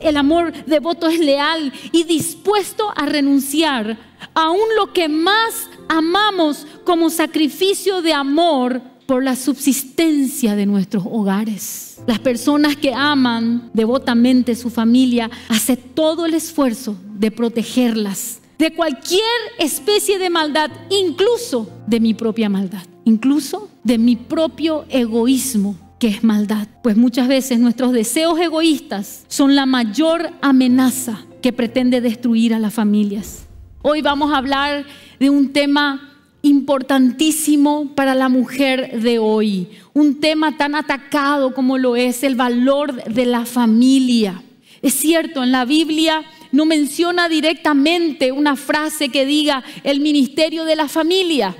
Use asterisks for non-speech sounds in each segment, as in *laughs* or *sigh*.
el amor devoto es leal y dispuesto a renunciar a aún lo que más amamos como sacrificio de amor por la subsistencia de nuestros hogares. Las personas que aman devotamente su familia hacen todo el esfuerzo de protegerlas de cualquier especie de maldad, incluso de mi propia maldad, incluso de mi propio egoísmo que es maldad. Pues muchas veces nuestros deseos egoístas son la mayor amenaza que pretende destruir a las familias. Hoy vamos a hablar de un tema importantísimo para la mujer de hoy, un tema tan atacado como lo es el valor de la familia. Es cierto, en la Biblia no menciona directamente una frase que diga el ministerio de la familia,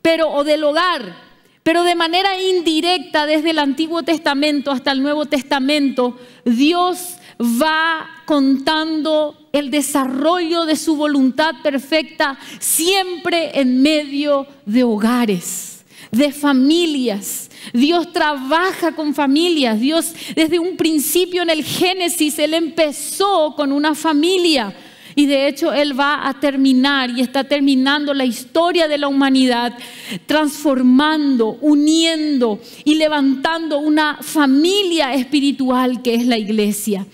pero o del hogar, pero de manera indirecta, desde el Antiguo Testamento hasta el Nuevo Testamento, Dios va contando el desarrollo de su voluntad perfecta siempre en medio de hogares, de familias. Dios trabaja con familias. Dios desde un principio en el Génesis, Él empezó con una familia y de hecho Él va a terminar y está terminando la historia de la humanidad, transformando, uniendo y levantando una familia espiritual que es la iglesia.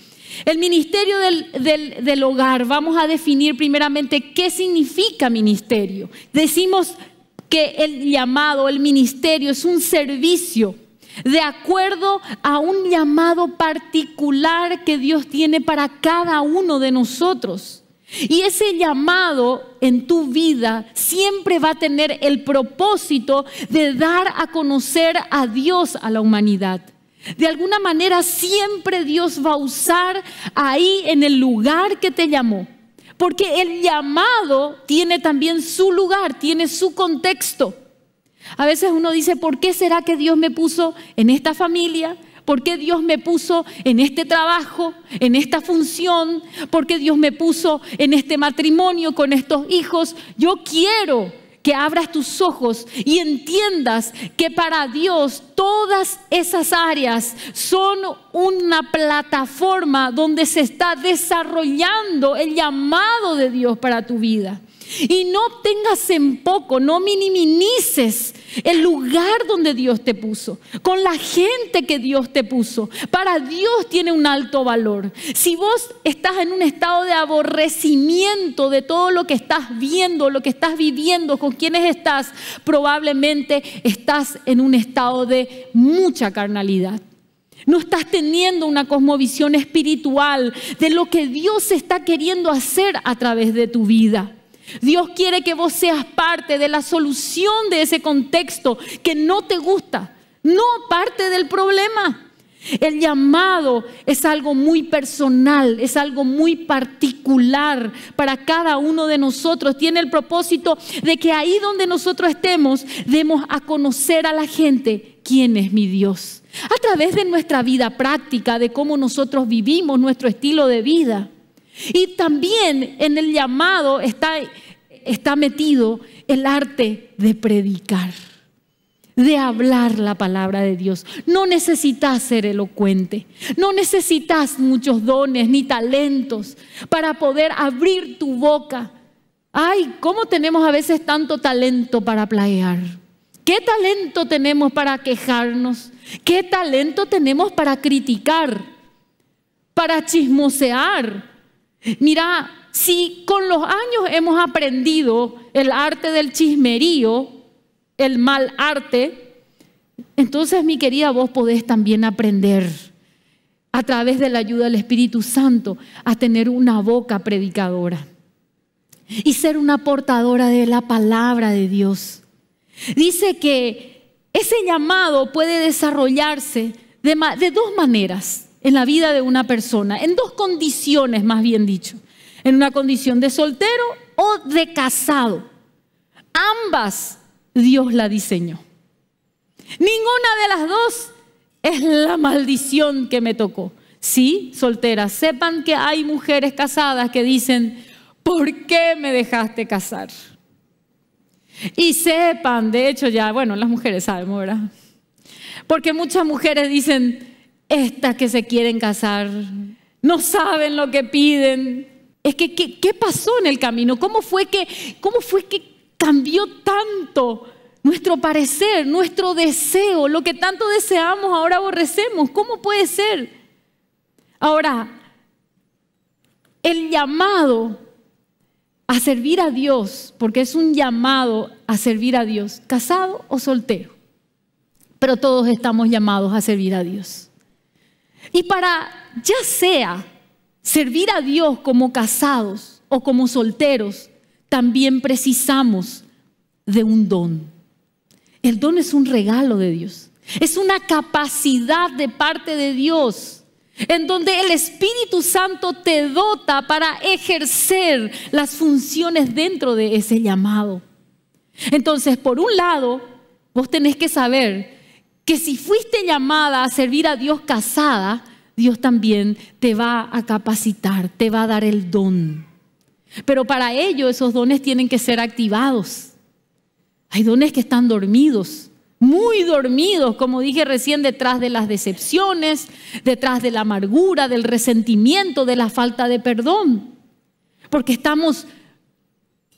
El ministerio del, hogar, vamos a definir primeramente qué significa ministerio. Decimos que el llamado, el ministerio es un servicio de acuerdo a un llamado particular que Dios tiene para cada uno de nosotros. Y ese llamado en tu vida siempre va a tener el propósito de dar a conocer a Dios a la humanidad. De alguna manera siempre Dios va a usar ahí en el lugar que te llamó. Porque el llamado tiene también su lugar, tiene su contexto. A veces uno dice, ¿por qué será que Dios me puso en esta familia? ¿Por qué Dios me puso en este trabajo, en esta función? ¿Por qué Dios me puso en este matrimonio con estos hijos? Yo quiero que abras tus ojos y entiendas que para Dios todas esas áreas son una plataforma donde se está desarrollando el llamado de Dios para tu vida. Y no tengas en poco, no minimices el lugar donde Dios te puso, con la gente que Dios te puso. Para Dios tiene un alto valor. Si vos estás en un estado de aborrecimiento de todo lo que estás viendo, lo que estás viviendo, con quienes estás, probablemente estás en un estado de mucha carnalidad. No estás teniendo una cosmovisión espiritual de lo que Dios está queriendo hacer a través de tu vida. Dios quiere que vos seas parte de la solución de ese contexto que no te gusta, no parte del problema. El llamado es algo muy personal, es algo muy particular para cada uno de nosotros. Tiene el propósito de que ahí donde nosotros estemos, demos a conocer a la gente quién es mi Dios. A través de nuestra vida práctica, de cómo nosotros vivimos nuestro estilo de vida. Y también en el llamado está, metido el arte de predicar, de hablar la palabra de Dios. No necesitas ser elocuente, no necesitas muchos dones ni talentos para poder abrir tu boca. Ay, ¿cómo tenemos a veces tanto talento para plaguear? ¿Qué talento tenemos para quejarnos? ¿Qué talento tenemos para criticar? Para chismosear, Mira, si con los años hemos aprendido el arte del chismerío, el mal arte, entonces mi querida vos podés también aprender a través de la ayuda del Espíritu Santo a tener una boca predicadora y ser una portadora de la palabra de Dios. Dice que ese llamado puede desarrollarse de, de dos maneras en la vida de una persona, en dos condiciones más bien dicho, en una condición de soltero o de casado. Ambas Dios la diseñó. Ninguna de las dos es la maldición que me tocó. Sí, solteras, sepan que hay mujeres casadas que dicen, ¿por qué me dejaste casar? Y sepan, de hecho ya, bueno, las mujeres sabemos, ¿verdad? Porque muchas mujeres dicen, estas que se quieren casar, no saben lo que piden. Es que, ¿qué, pasó en el camino? ¿Cómo fue, que, ¿Cómo fue que cambió tanto nuestro parecer, nuestro deseo, lo que tanto deseamos ahora aborrecemos? ¿Cómo puede ser? Ahora, el llamado a servir a Dios, porque es un llamado a servir a Dios, casado o soltero, pero todos estamos llamados a servir a Dios. Y para, ya sea, servir a Dios como casados o como solteros, también precisamos de un don. El don es un regalo de Dios. Es una capacidad de parte de Dios en donde el Espíritu Santo te dota para ejercer las funciones dentro de ese llamado. Entonces, por un lado, vos tenés que saber que si fuiste llamada a servir a Dios casada, Dios también te va a capacitar, te va a dar el don. Pero para ello esos dones tienen que ser activados. Hay dones que están dormidos, muy dormidos, como dije recién, detrás de las decepciones, detrás de la amargura, del resentimiento, de la falta de perdón. Porque estamos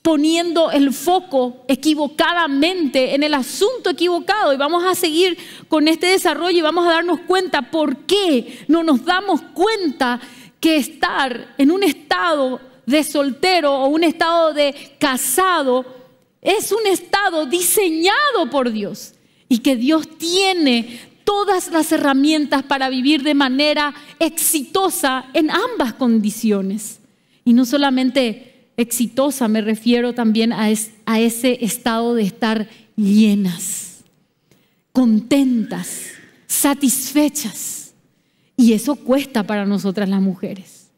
poniendo el foco equivocadamente en el asunto equivocado y vamos a seguir con este desarrollo y vamos a darnos cuenta por qué no nos damos cuenta que estar en un estado de soltero o un estado de casado es un estado diseñado por Dios y que Dios tiene todas las herramientas para vivir de manera exitosa en ambas condiciones. Y no solamente exitosa, me refiero también a, ese estado de estar llenas, contentas, satisfechas. Y eso cuesta para nosotras las mujeres,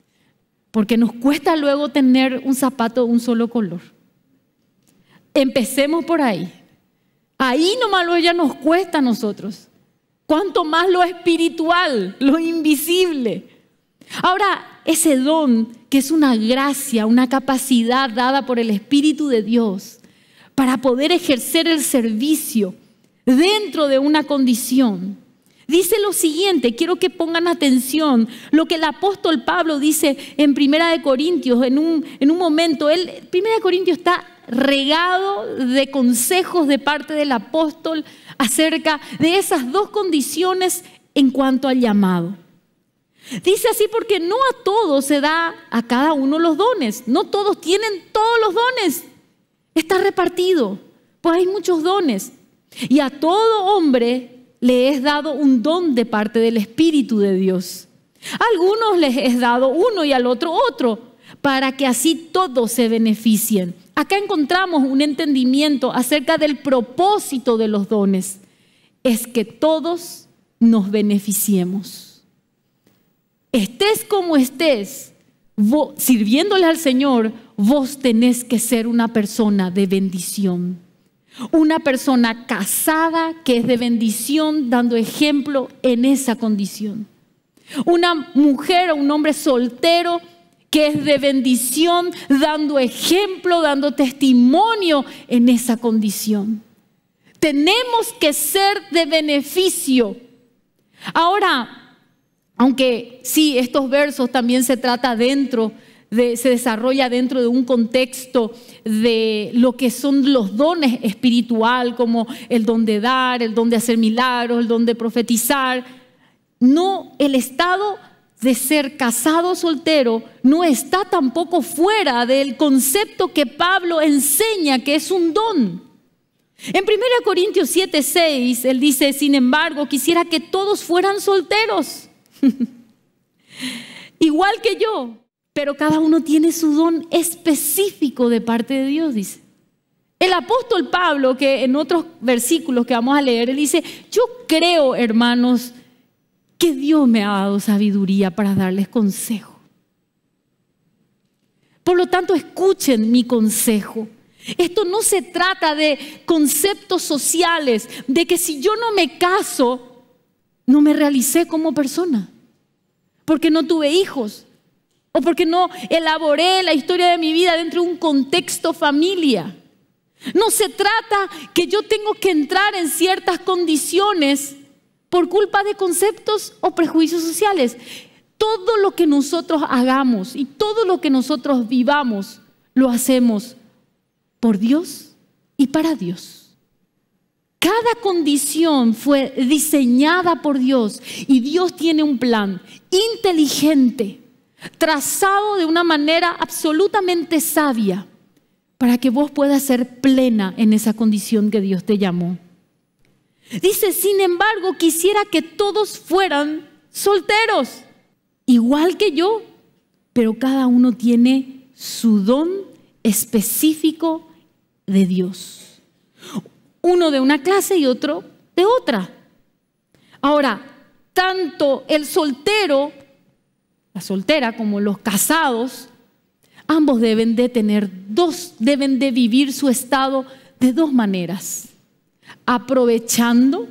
porque nos cuesta luego tener un zapato de un solo color. Empecemos por ahí. Ahí nomás lo ya nos cuesta a nosotros. Cuanto más lo espiritual, lo invisible. Ahora, ese don que es una gracia, una capacidad dada por el Espíritu de Dios para poder ejercer el servicio dentro de una condición. Dice lo siguiente, quiero que pongan atención, lo que el apóstol Pablo dice en Primera de Corintios, en un, momento, Primera de Corintios está regado de consejos de parte del apóstol acerca de esas dos condiciones en cuanto al llamado. Dice así porque no a todos se da a cada uno los dones. No todos tienen todos los dones. Está repartido, pues hay muchos dones. Y a todo hombre le es dado un don de parte del Espíritu de Dios. A algunos les es dado uno y al otro otro, para que así todos se beneficien. Acá encontramos un entendimiento acerca del propósito de los dones. Es que todos nos beneficiemos estés como estés, sirviéndole al Señor, vos tenés que ser una persona de bendición. Una persona casada que es de bendición, dando ejemplo en esa condición. Una mujer o un hombre soltero que es de bendición, dando ejemplo, dando testimonio en esa condición. Tenemos que ser de beneficio. Ahora, aunque sí, estos versos también se trata dentro de, se desarrolla dentro de un contexto de lo que son los dones espiritual, como el don de dar, el don de hacer milagros, el don de profetizar. No, el estado de ser casado soltero no está tampoco fuera del concepto que Pablo enseña que es un don. En 1 Corintios 7, 6, él dice, sin embargo, quisiera que todos fueran solteros *laughs* Igual que yo, pero cada uno tiene su don específico de parte de Dios, dice. El apóstol Pablo, que en otros versículos que vamos a leer, él dice, yo creo, hermanos, que Dios me ha dado sabiduría para darles consejo. Por lo tanto, escuchen mi consejo. Esto no se trata de conceptos sociales, de que si yo no me caso, no me realicé como persona, porque no tuve hijos, o porque no elaboré la historia de mi vida dentro de un contexto familia. No se trata que yo tengo que entrar en ciertas condiciones por culpa de conceptos o prejuicios sociales. Todo lo que nosotros hagamos y todo lo que nosotros vivamos, lo hacemos por Dios y para Dios. Cada condición fue diseñada por Dios y Dios tiene un plan inteligente, trazado de una manera absolutamente sabia, para que vos puedas ser plena en esa condición que Dios te llamó. Dice, sin embargo, quisiera que todos fueran solteros, igual que yo, pero cada uno tiene su don específico de Dios uno de una clase y otro de otra. Ahora, tanto el soltero, la soltera, como los casados, ambos deben de tener dos, deben de vivir su estado de dos maneras, aprovechando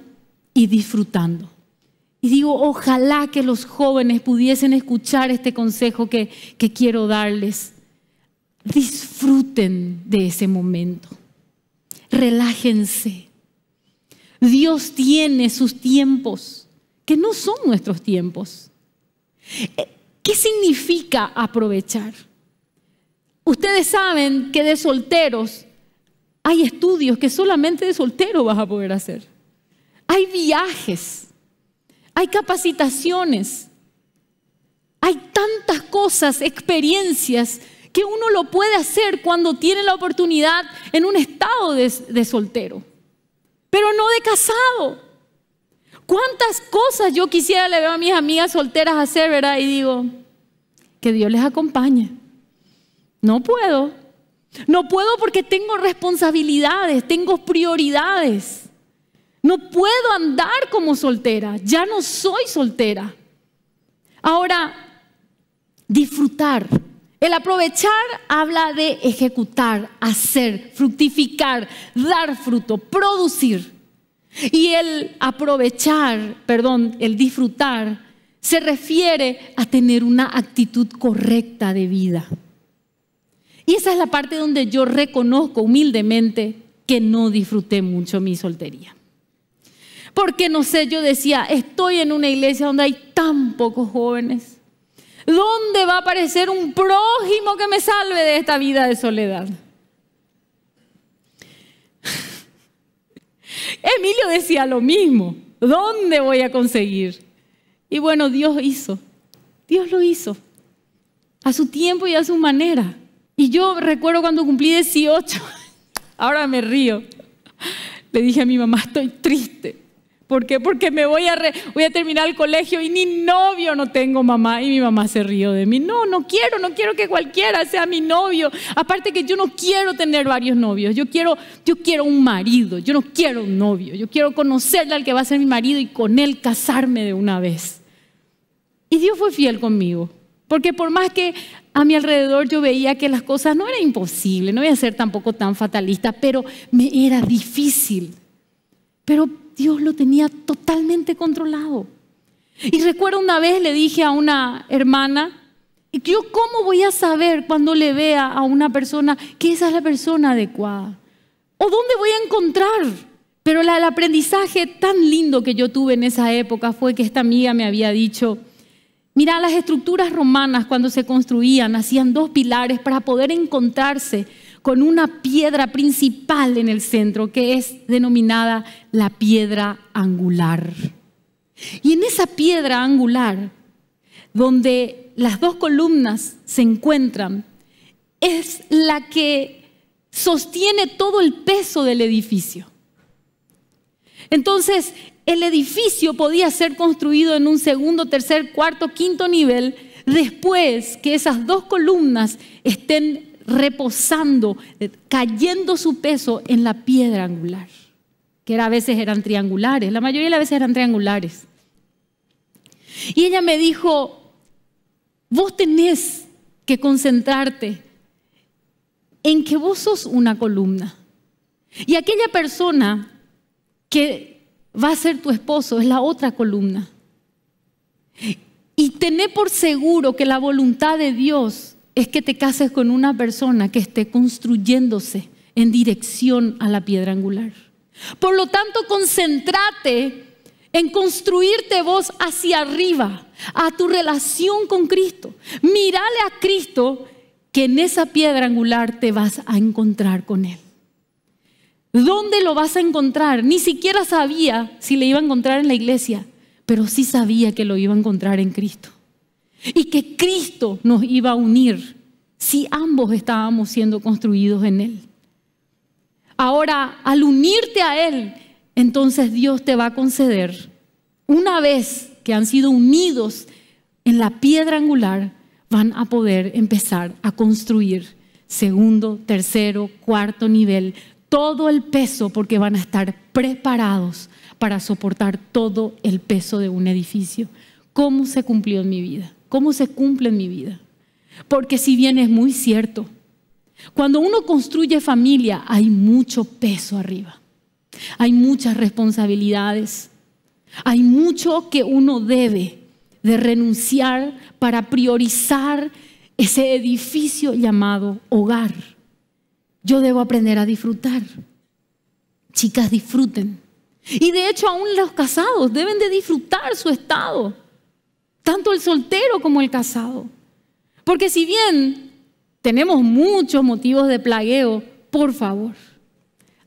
y disfrutando. Y digo, ojalá que los jóvenes pudiesen escuchar este consejo que, que quiero darles. Disfruten de ese momento relájense. Dios tiene sus tiempos, que no son nuestros tiempos. Eh, ¿Qué significa aprovechar? Ustedes saben que de solteros hay estudios que solamente de soltero vas a poder hacer. Hay viajes, hay capacitaciones, hay tantas cosas, experiencias que uno lo puede hacer cuando tiene la oportunidad en un estado de, soltero, pero no de casado. ¿Cuántas cosas yo quisiera le veo a mis amigas solteras hacer, verdad? Y digo, que Dios les acompañe. No puedo. No puedo porque tengo responsabilidades, tengo prioridades. No puedo andar como soltera. Ya no soy soltera. Ahora, disfrutar. El aprovechar habla de ejecutar, hacer, fructificar, dar fruto, producir. Y el aprovechar, perdón, el disfrutar, se refiere a tener una actitud correcta de vida. Y esa es la parte donde yo reconozco humildemente que no disfruté mucho mi soltería. Porque no sé, yo decía, estoy en una iglesia donde hay tan pocos jóvenes. ¿Dónde va a aparecer un prójimo que me salve de esta vida de soledad? *laughs* Emilio decía lo mismo, ¿dónde voy a conseguir? Y bueno, Dios hizo, Dios lo hizo, a su tiempo y a su manera. Y yo recuerdo cuando cumplí 18, *laughs* ahora me río, le dije a mi mamá, estoy triste, ¿Por qué? Porque me voy a, voy a terminar el colegio y ni novio no tengo mamá y mi mamá se rió de mí. No, no quiero, no quiero que cualquiera sea mi novio. Aparte que yo no quiero tener varios novios, yo quiero, yo quiero un marido, yo no quiero un novio, yo quiero conocerle al que va a ser mi marido y con él casarme de una vez. Y Dios fue fiel conmigo, porque por más que a mi alrededor yo veía que las cosas no eran imposibles, no voy a ser tampoco tan fatalista, pero me era difícil. Pero Dios lo tenía totalmente controlado. Y recuerdo una vez le dije a una hermana, yo cómo voy a saber cuando le vea a una persona que esa es la persona adecuada? ¿O dónde voy a encontrar? Pero el aprendizaje tan lindo que yo tuve en esa época fue que esta amiga me había dicho, mira, las estructuras romanas cuando se construían hacían dos pilares para poder encontrarse con una piedra principal en el centro que es denominada la piedra angular. Y en esa piedra angular, donde las dos columnas se encuentran, es la que sostiene todo el peso del edificio. Entonces, el edificio podía ser construido en un segundo, tercer, cuarto, quinto nivel después que esas dos columnas estén reposando, eh, cayendo su peso en la piedra angular, que era, a veces eran triangulares, la mayoría de las veces eran triangulares. Y ella me dijo, vos tenés que concentrarte en que vos sos una columna. Y aquella persona que va a ser tu esposo es la otra columna. Y tené por seguro que la voluntad de Dios es que te cases con una persona que esté construyéndose en dirección a la piedra angular. Por lo tanto, concéntrate en construirte vos hacia arriba, a tu relación con Cristo. Mírale a Cristo que en esa piedra angular te vas a encontrar con Él. ¿Dónde lo vas a encontrar? Ni siquiera sabía si le iba a encontrar en la iglesia, pero sí sabía que lo iba a encontrar en Cristo y que Cristo nos iba a unir si ambos estábamos siendo construidos en Él. Ahora, al unirte a Él, entonces Dios te va a conceder, una vez que han sido unidos en la piedra angular, van a poder empezar a construir segundo, tercero, cuarto nivel, todo el peso, porque van a estar preparados para soportar todo el peso de un edificio. ¿Cómo se cumplió en mi vida? cómo se cumple en mi vida. Porque si bien es muy cierto, cuando uno construye familia hay mucho peso arriba, hay muchas responsabilidades, hay mucho que uno debe de renunciar para priorizar ese edificio llamado hogar. Yo debo aprender a disfrutar. Chicas, disfruten. Y de hecho aún los casados deben de disfrutar su estado tanto el soltero como el casado. Porque si bien tenemos muchos motivos de plagueo, por favor,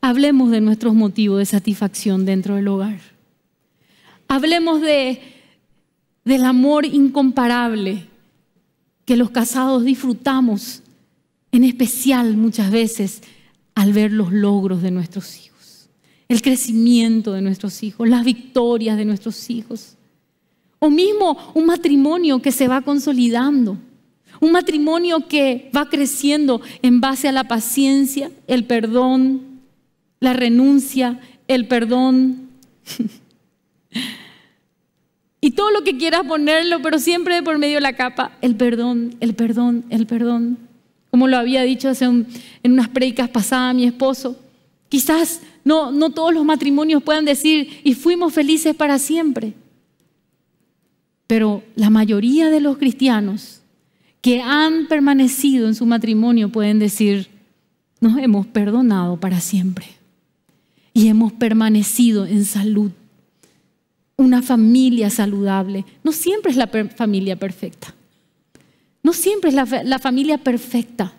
hablemos de nuestros motivos de satisfacción dentro del hogar. Hablemos del amor incomparable que los casados disfrutamos, en especial muchas veces al ver los logros de nuestros hijos, el crecimiento de nuestros hijos, las victorias de nuestros hijos. O mismo un matrimonio que se va consolidando. Un matrimonio que va creciendo en base a la paciencia, el perdón, la renuncia, el perdón. *laughs* y todo lo que quieras ponerlo, pero siempre por medio de la capa, el perdón, el perdón, el perdón. Como lo había dicho hace en unas predicas pasadas mi esposo, quizás no, no todos los matrimonios puedan decir, y fuimos felices para siempre. Pero la mayoría de los cristianos que han permanecido en su matrimonio pueden decir, nos hemos perdonado para siempre y hemos permanecido en salud. Una familia saludable no siempre es la familia perfecta. No siempre es la, la familia perfecta.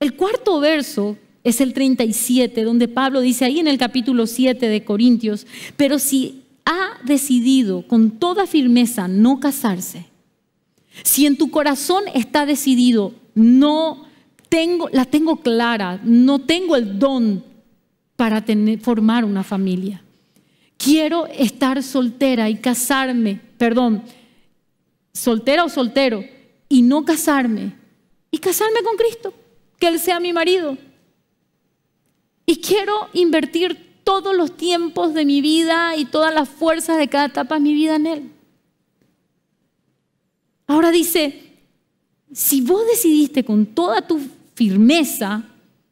El cuarto verso es el 37, donde Pablo dice ahí en el capítulo 7 de Corintios, pero si ha decidido con toda firmeza no casarse, si en tu corazón está decidido, no tengo, la tengo clara, no tengo el don para formar una familia. Quiero estar soltera y casarme, perdón, soltera o soltero, y no casarme, y casarme con Cristo, que Él sea mi marido. Y quiero invertir todos los tiempos de mi vida y todas las fuerzas de cada etapa de mi vida en Él. Ahora dice, si vos decidiste con toda tu firmeza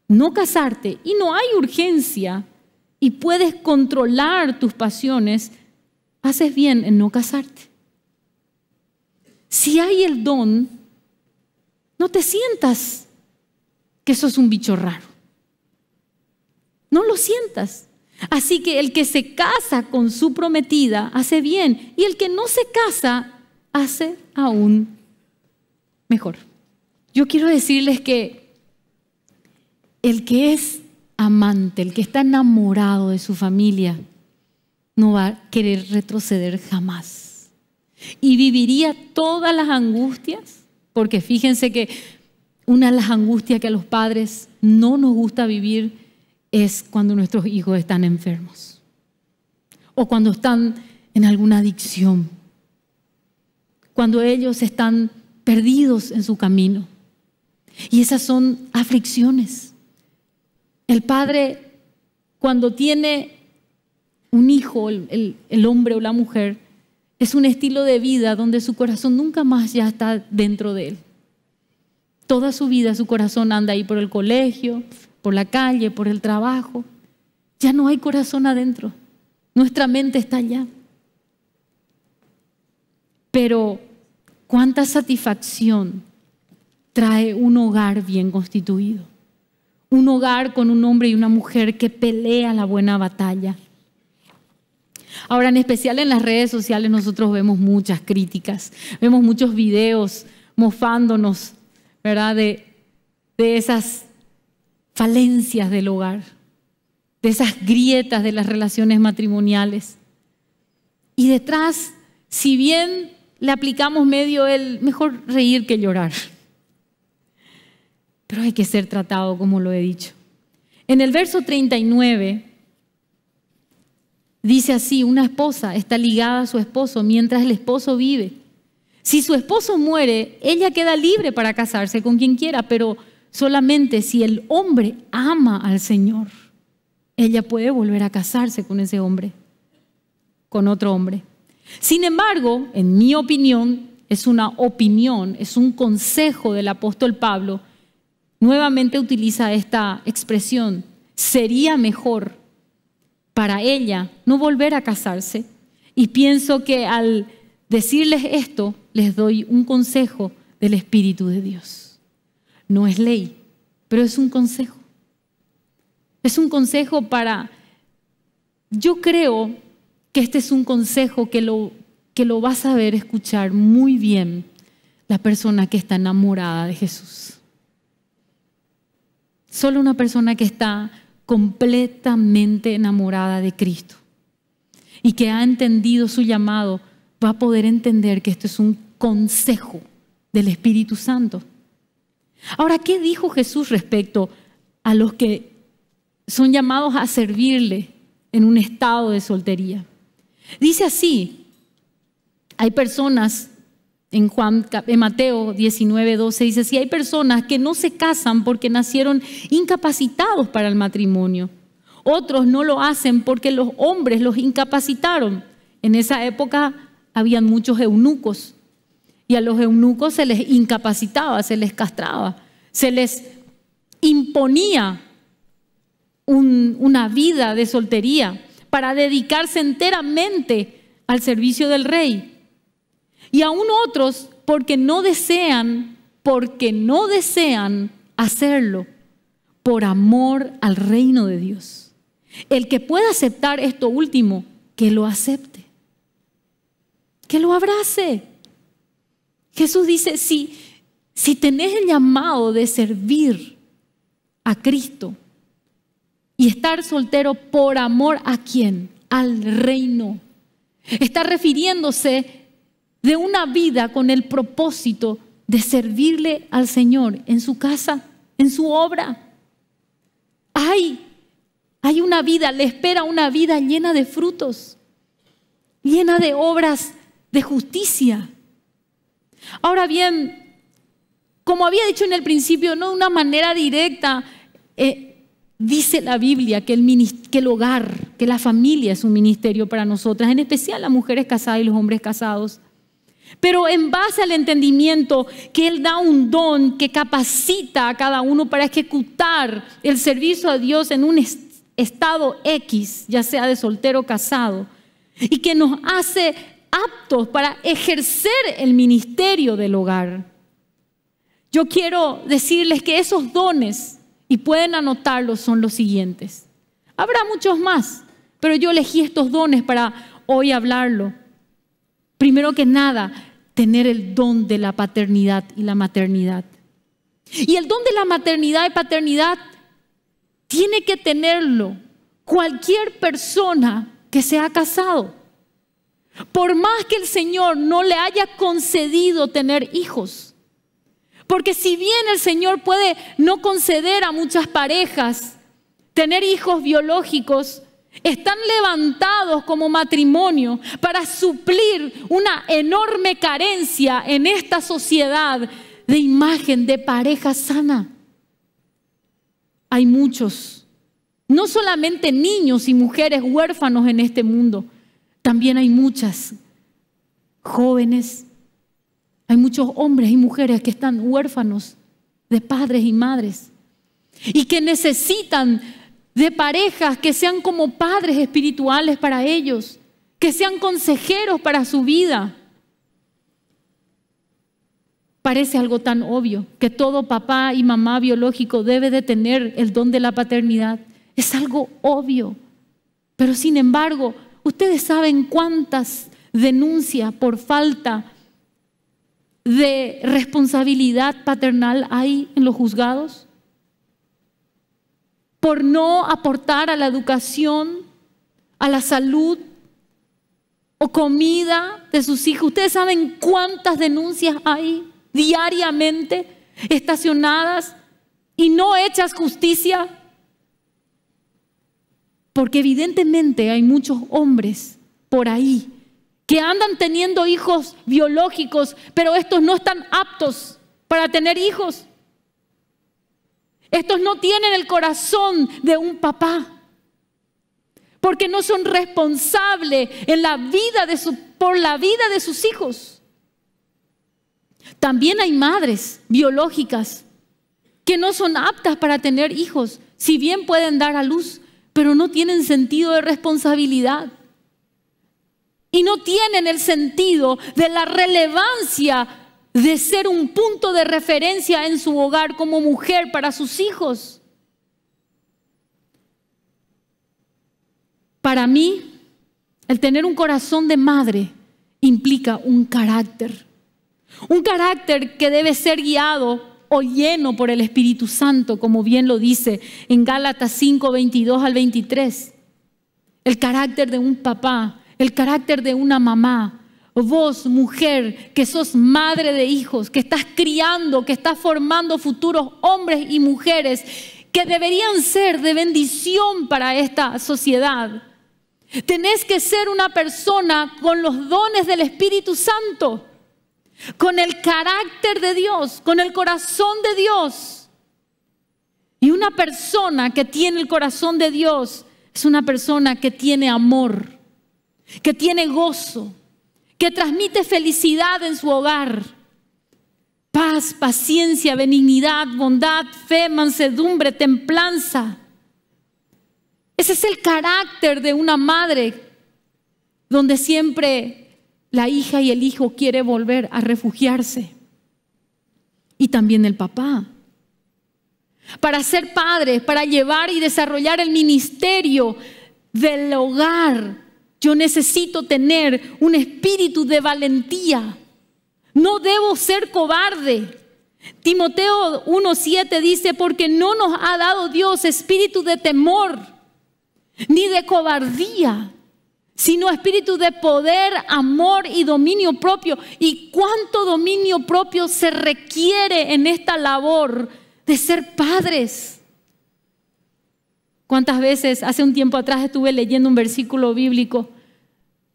no casarte y no hay urgencia y puedes controlar tus pasiones, haces bien en no casarte. Si hay el don, no te sientas que sos un bicho raro. No lo sientas. Así que el que se casa con su prometida hace bien y el que no se casa hace aún mejor. Yo quiero decirles que el que es amante, el que está enamorado de su familia, no va a querer retroceder jamás. Y viviría todas las angustias, porque fíjense que una de las angustias que a los padres no nos gusta vivir es cuando nuestros hijos están enfermos o cuando están en alguna adicción, cuando ellos están perdidos en su camino. Y esas son aflicciones. El padre, cuando tiene un hijo, el, hombre o la mujer, es un estilo de vida donde su corazón nunca más ya está dentro de él. Toda su vida su corazón anda ahí por el colegio, por la calle, por el trabajo. Ya no hay corazón adentro. Nuestra mente está allá. Pero cuánta satisfacción trae un hogar bien constituido. Un hogar con un hombre y una mujer que pelea la buena batalla. Ahora, en especial en las redes sociales nosotros vemos muchas críticas, vemos muchos videos mofándonos, ¿verdad? De, de esas Valencias del hogar, de esas grietas de las relaciones matrimoniales. Y detrás, si bien le aplicamos medio el mejor reír que llorar, pero hay que ser tratado como lo he dicho. En el verso 39 dice así, una esposa está ligada a su esposo mientras el esposo vive. Si su esposo muere, ella queda libre para casarse con quien quiera, pero Solamente si el hombre ama al Señor, ella puede volver a casarse con ese hombre, con otro hombre. Sin embargo, en mi opinión, es una opinión, es un consejo del apóstol Pablo, nuevamente utiliza esta expresión, sería mejor para ella no volver a casarse. Y pienso que al decirles esto, les doy un consejo del Espíritu de Dios. No es ley, pero es un consejo. Es un consejo para... Yo creo que este es un consejo que lo, que lo va a saber escuchar muy bien la persona que está enamorada de Jesús. Solo una persona que está completamente enamorada de Cristo y que ha entendido su llamado va a poder entender que esto es un consejo del Espíritu Santo. Ahora, ¿qué dijo Jesús respecto a los que son llamados a servirle en un estado de soltería? Dice así, hay personas en, Mateo 19, 12, dice, si hay personas que no se casan porque nacieron incapacitados para el matrimonio, otros no lo hacen porque los hombres los incapacitaron. En esa época habían muchos eunucos y a los eunucos se les incapacitaba, se les castraba, se les imponía una vida de soltería para dedicarse enteramente al servicio del rey. Y aún otros porque no desean, porque no desean hacerlo por amor al reino de Dios. El que pueda aceptar esto último, que lo acepte, que lo abrace, Jesús dice, si, si tenés el llamado de servir a Cristo y estar soltero por amor a quién? Al reino. Está refiriéndose de una vida con el propósito de servirle al Señor en su casa, en su obra. Hay, hay una vida, le espera una vida llena de frutos, llena de obras de justicia, Ahora bien, como había dicho en el principio, no de una manera directa, eh, dice la Biblia que el, que el hogar, que la familia es un ministerio para nosotras, en especial las mujeres casadas y los hombres casados. Pero en base al entendimiento que Él da un don que capacita a cada uno para ejecutar el servicio a Dios en un estado X, ya sea de soltero o casado, y que nos hace aptos para ejercer el ministerio del hogar. Yo quiero decirles que esos dones, y pueden anotarlos, son los siguientes. Habrá muchos más, pero yo elegí estos dones para hoy hablarlo. Primero que nada, tener el don de la paternidad y la maternidad. Y el don de la maternidad y paternidad tiene que tenerlo cualquier persona que se ha casado. Por más que el Señor no le haya concedido tener hijos. Porque si bien el Señor puede no conceder a muchas parejas tener hijos biológicos, están levantados como matrimonio para suplir una enorme carencia en esta sociedad de imagen de pareja sana. Hay muchos, no solamente niños y mujeres huérfanos en este mundo, también hay muchas jóvenes, hay muchos hombres y mujeres que están huérfanos de padres y madres y que necesitan de parejas que sean como padres espirituales para ellos, que sean consejeros para su vida. Parece algo tan obvio que todo papá y mamá biológico debe de tener el don de la paternidad. Es algo obvio. Pero sin embargo, Ustedes saben cuántas denuncias por falta de responsabilidad paternal hay en los juzgados, por no aportar a la educación, a la salud o comida de sus hijos. Ustedes saben cuántas denuncias hay diariamente estacionadas y no hechas justicia porque evidentemente hay muchos hombres por ahí que andan teniendo hijos biológicos, pero estos no están aptos para tener hijos. Estos no tienen el corazón de un papá, porque no son responsables en la vida por la vida de sus hijos. También hay madres biológicas que no son aptas para tener hijos, si bien pueden dar a luz, pero no tienen sentido de responsabilidad. Y no tienen el sentido de la relevancia de ser un punto de referencia en su hogar como mujer para sus hijos. Para mí, el tener un corazón de madre implica un carácter. Un carácter que debe ser guiado o lleno por el Espíritu Santo, como bien lo dice en Gálatas 5, 22 al 23. El carácter de un papá, el carácter de una mamá. Vos, mujer, que sos madre de hijos, que estás criando, que estás formando futuros hombres y mujeres que deberían ser de bendición para esta sociedad. Tenés que ser una persona con los dones del Espíritu Santo con el carácter de Dios, con el corazón de Dios. Y una persona que tiene el corazón de Dios es una persona que tiene amor, que tiene gozo, que transmite felicidad en su hogar. Paz, paciencia, benignidad, bondad, fe, mansedumbre, templanza. Ese es el carácter de una madre donde siempre la hija y el hijo quiere volver a refugiarse. Y también el papá. Para ser padres, para llevar y desarrollar el ministerio del hogar, yo necesito tener un espíritu de valentía. No debo ser cobarde. Timoteo 1.7 dice, porque no nos ha dado Dios espíritu de temor, ni de cobardía, sino espíritu de poder, amor y dominio propio. ¿Y cuánto dominio propio se requiere en esta labor de ser padres? ¿Cuántas veces hace un tiempo atrás estuve leyendo un versículo bíblico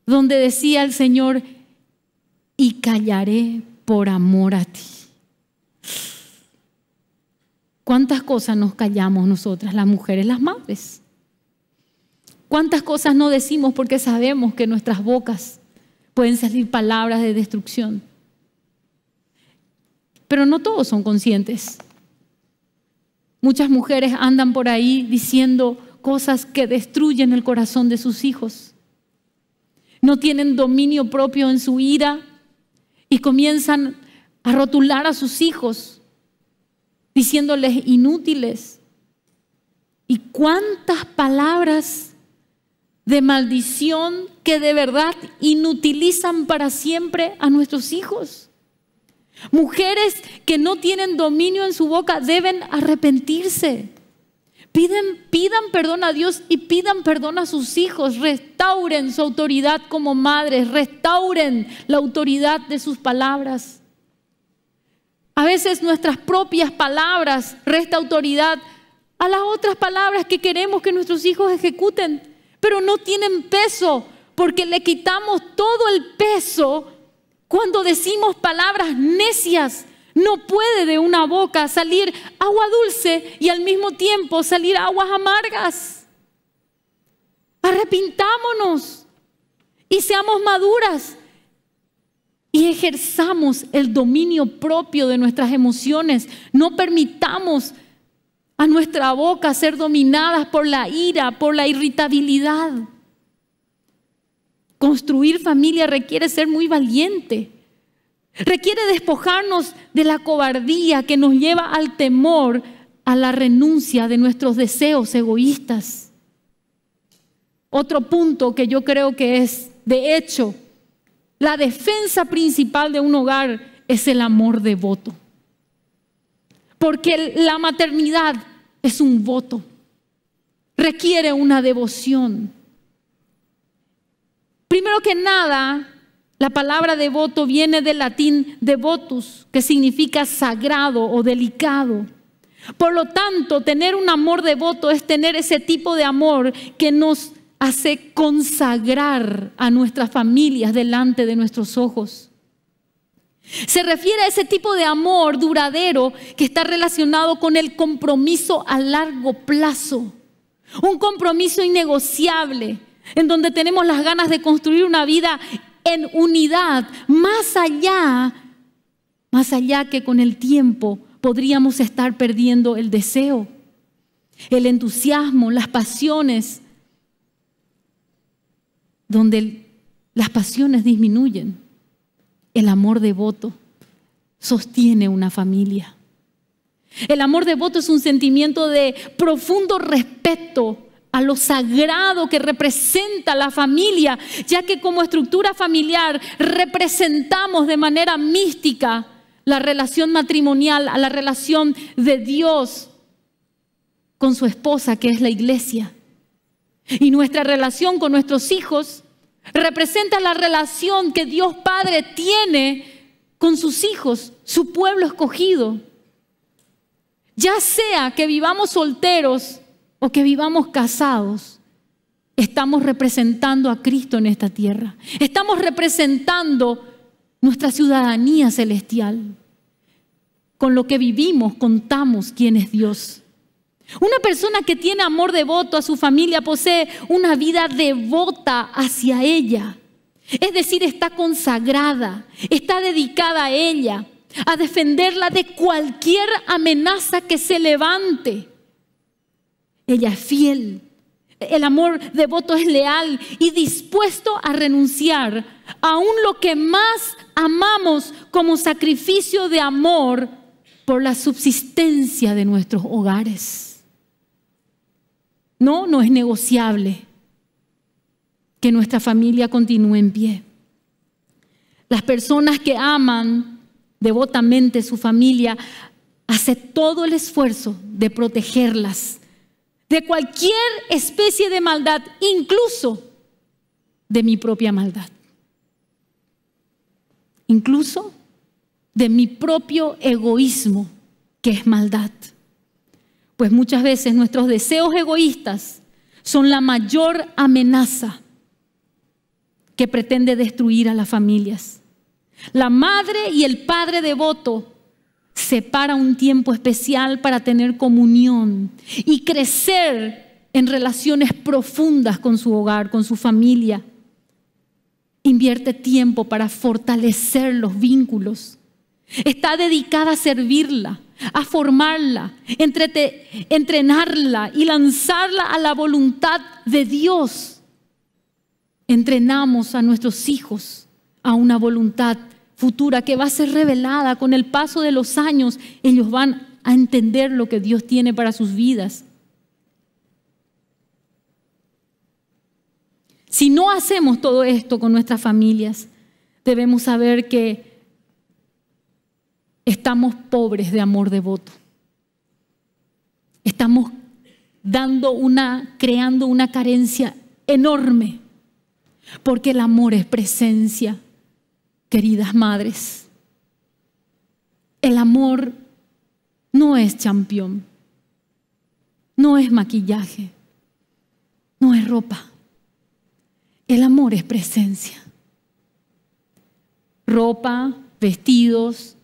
donde decía el Señor, y callaré por amor a ti? ¿Cuántas cosas nos callamos nosotras, las mujeres, las madres? ¿Cuántas cosas no decimos porque sabemos que nuestras bocas pueden salir palabras de destrucción? Pero no todos son conscientes. Muchas mujeres andan por ahí diciendo cosas que destruyen el corazón de sus hijos. No tienen dominio propio en su ira y comienzan a rotular a sus hijos diciéndoles inútiles. ¿Y cuántas palabras de maldición que de verdad inutilizan para siempre a nuestros hijos. Mujeres que no tienen dominio en su boca deben arrepentirse. Piden, pidan perdón a Dios y pidan perdón a sus hijos. Restauren su autoridad como madres. Restauren la autoridad de sus palabras. A veces nuestras propias palabras resta autoridad a las otras palabras que queremos que nuestros hijos ejecuten pero no tienen peso porque le quitamos todo el peso cuando decimos palabras necias. No puede de una boca salir agua dulce y al mismo tiempo salir aguas amargas. Arrepintámonos y seamos maduras y ejerzamos el dominio propio de nuestras emociones. No permitamos a nuestra boca ser dominadas por la ira, por la irritabilidad. Construir familia requiere ser muy valiente. Requiere despojarnos de la cobardía que nos lleva al temor, a la renuncia de nuestros deseos egoístas. Otro punto que yo creo que es, de hecho, la defensa principal de un hogar es el amor devoto. Porque la maternidad es un voto, requiere una devoción. Primero que nada, la palabra devoto viene del latín devotus, que significa sagrado o delicado. Por lo tanto, tener un amor devoto es tener ese tipo de amor que nos hace consagrar a nuestras familias delante de nuestros ojos. Se refiere a ese tipo de amor duradero que está relacionado con el compromiso a largo plazo, un compromiso innegociable, en donde tenemos las ganas de construir una vida en unidad, más allá, más allá que con el tiempo podríamos estar perdiendo el deseo, el entusiasmo, las pasiones, donde las pasiones disminuyen el amor devoto sostiene una familia. El amor devoto es un sentimiento de profundo respeto a lo sagrado que representa la familia, ya que como estructura familiar representamos de manera mística la relación matrimonial, a la relación de Dios con su esposa, que es la iglesia. Y nuestra relación con nuestros hijos Representa la relación que Dios Padre tiene con sus hijos, su pueblo escogido. Ya sea que vivamos solteros o que vivamos casados, estamos representando a Cristo en esta tierra. Estamos representando nuestra ciudadanía celestial. Con lo que vivimos contamos quién es Dios. Una persona que tiene amor devoto a su familia posee una vida devota hacia ella. Es decir, está consagrada, está dedicada a ella, a defenderla de cualquier amenaza que se levante. Ella es fiel. El amor devoto es leal y dispuesto a renunciar aún lo que más amamos como sacrificio de amor por la subsistencia de nuestros hogares. No, no es negociable que nuestra familia continúe en pie. Las personas que aman devotamente su familia hacen todo el esfuerzo de protegerlas de cualquier especie de maldad, incluso de mi propia maldad. Incluso de mi propio egoísmo, que es maldad. Pues muchas veces nuestros deseos egoístas son la mayor amenaza que pretende destruir a las familias. La madre y el padre devoto separa un tiempo especial para tener comunión y crecer en relaciones profundas con su hogar, con su familia. Invierte tiempo para fortalecer los vínculos. Está dedicada a servirla a formarla, entrenarla y lanzarla a la voluntad de Dios. Entrenamos a nuestros hijos a una voluntad futura que va a ser revelada con el paso de los años. Ellos van a entender lo que Dios tiene para sus vidas. Si no hacemos todo esto con nuestras familias, debemos saber que estamos pobres de amor devoto. Estamos dando una, creando una carencia enorme, porque el amor es presencia, queridas madres. El amor no es champión, no es maquillaje, no es ropa. El amor es presencia. Ropa, vestidos,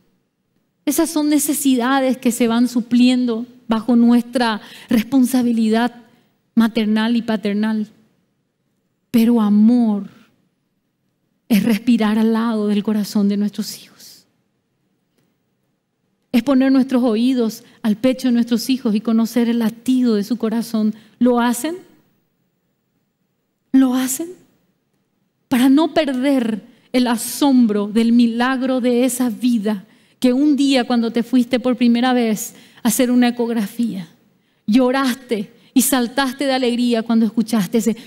esas son necesidades que se van supliendo bajo nuestra responsabilidad maternal y paternal. Pero amor es respirar al lado del corazón de nuestros hijos. Es poner nuestros oídos al pecho de nuestros hijos y conocer el latido de su corazón. ¿Lo hacen? ¿Lo hacen? Para no perder el asombro del milagro de esa vida que un día cuando te fuiste por primera vez a hacer una ecografía, lloraste y saltaste de alegría cuando escuchaste ese...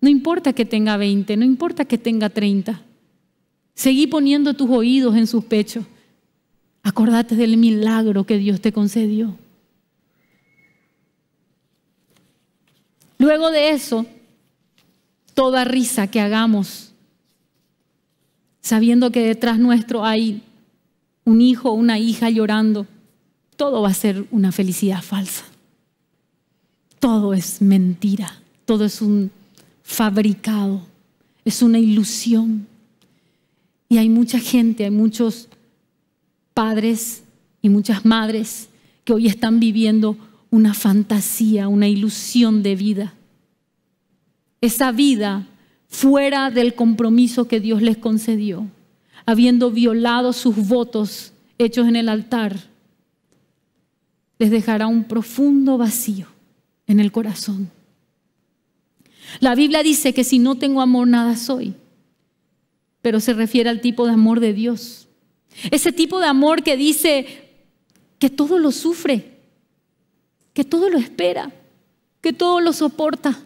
no importa que tenga 20, no importa que tenga 30. Seguí poniendo tus oídos en sus pechos. Acordate del milagro que Dios te concedió. Luego de eso, toda risa que hagamos sabiendo que detrás nuestro hay un hijo o una hija llorando, todo va a ser una felicidad falsa. Todo es mentira, todo es un fabricado, es una ilusión. Y hay mucha gente, hay muchos padres y muchas madres que hoy están viviendo una fantasía, una ilusión de vida. Esa vida fuera del compromiso que Dios les concedió, habiendo violado sus votos hechos en el altar, les dejará un profundo vacío en el corazón. La Biblia dice que si no tengo amor nada soy, pero se refiere al tipo de amor de Dios. Ese tipo de amor que dice que todo lo sufre, que todo lo espera, que todo lo soporta,